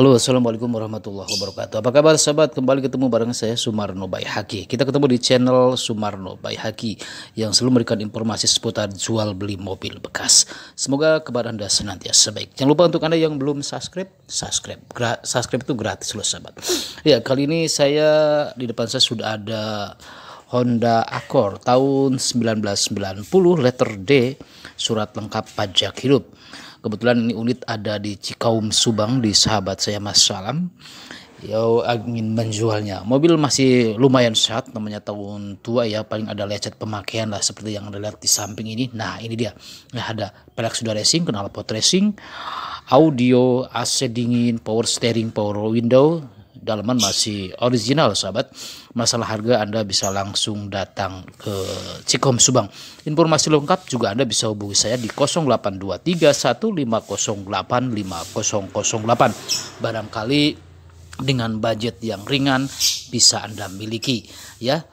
Halo, Assalamualaikum warahmatullahi wabarakatuh. Apa kabar sahabat? Kembali ketemu bareng saya Sumarno Baihaki. Kita ketemu di channel Sumarno Baihaki yang selalu memberikan informasi seputar jual beli mobil bekas. Semoga kabar Anda senantiasa baik. Jangan lupa untuk Anda yang belum subscribe, subscribe. Gra subscribe itu gratis loh sahabat. Ya, kali ini saya di depan saya sudah ada Honda Accord tahun 1990 letter D surat lengkap pajak hidup. Kebetulan ini unit ada di Cikaum Subang di sahabat saya Mas Salam. Yo ingin menjualnya. Mobil masih lumayan sehat namanya tahun tua ya paling ada lecet pemakaian lah seperti yang Anda lihat di samping ini. Nah, ini dia. Nah, ada pelek sudah racing, kenal knalpot racing, audio, AC dingin, power steering, power window, dalaman masih original sahabat. Masalah harga Anda bisa langsung datang ke Cikom Subang. Informasi lengkap juga Anda bisa hubungi saya di 082315085008. Barangkali dengan budget yang ringan bisa Anda miliki ya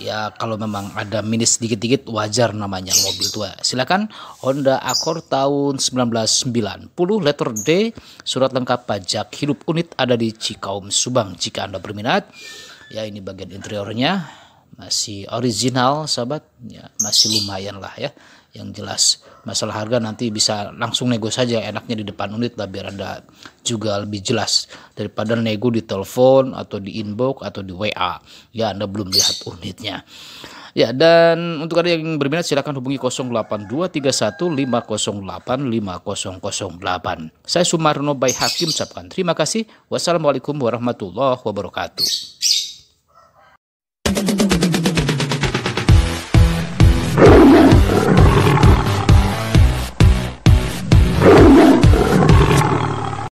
ya kalau memang ada minus sedikit-sedikit wajar namanya mobil tua. Silakan Honda Accord tahun 1990 letter D surat lengkap pajak hidup unit ada di Cikaum Subang jika Anda berminat. Ya ini bagian interiornya masih original sahabat ya masih lumayan lah ya yang jelas. Masalah harga nanti bisa langsung nego saja enaknya di depan unit lah biar Anda juga lebih jelas daripada nego di telepon atau di inbox atau di WA. Ya Anda belum lihat unitnya. Ya dan untuk ada yang berminat silahkan hubungi 082315085008. Saya Sumarno by Hakim ucapkan terima kasih. Wassalamualaikum warahmatullahi wabarakatuh.